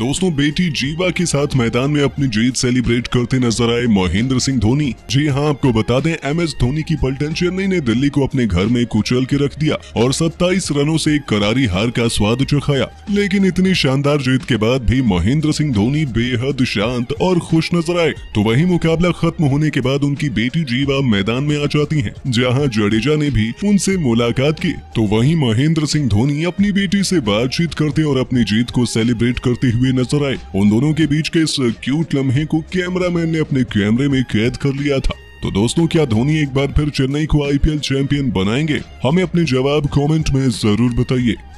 दोस्तों बेटी जीवा के साथ मैदान में अपनी जीत सेलिब्रेट करते नजर आए महेंद्र सिंह धोनी जी हाँ आपको बता दें एम एस धोनी की पलटन चेन्नई ने दिल्ली को अपने घर में कुचल के रख दिया और 27 रनों से एक करारी हार का स्वाद चखाया लेकिन इतनी शानदार जीत के बाद भी महेंद्र सिंह धोनी बेहद शांत और खुश नजर आए तो वही मुकाबला खत्म होने के बाद उनकी बेटी जीवा मैदान में आ जाती है जहाँ जडेजा ने भी उनसे मुलाकात की तो वही महेंद्र सिंह धोनी अपनी बेटी ऐसी बातचीत करते और अपनी जीत को सेलिब्रेट करते हुए हुए नजर आए उन दोनों के बीच के इस क्यूट लम्हे को कैमरामैन ने अपने कैमरे में कैद कर लिया था तो दोस्तों क्या धोनी एक बार फिर चेन्नई को आईपीएल चैंपियन बनाएंगे हमें अपने जवाब कमेंट में जरूर बताइए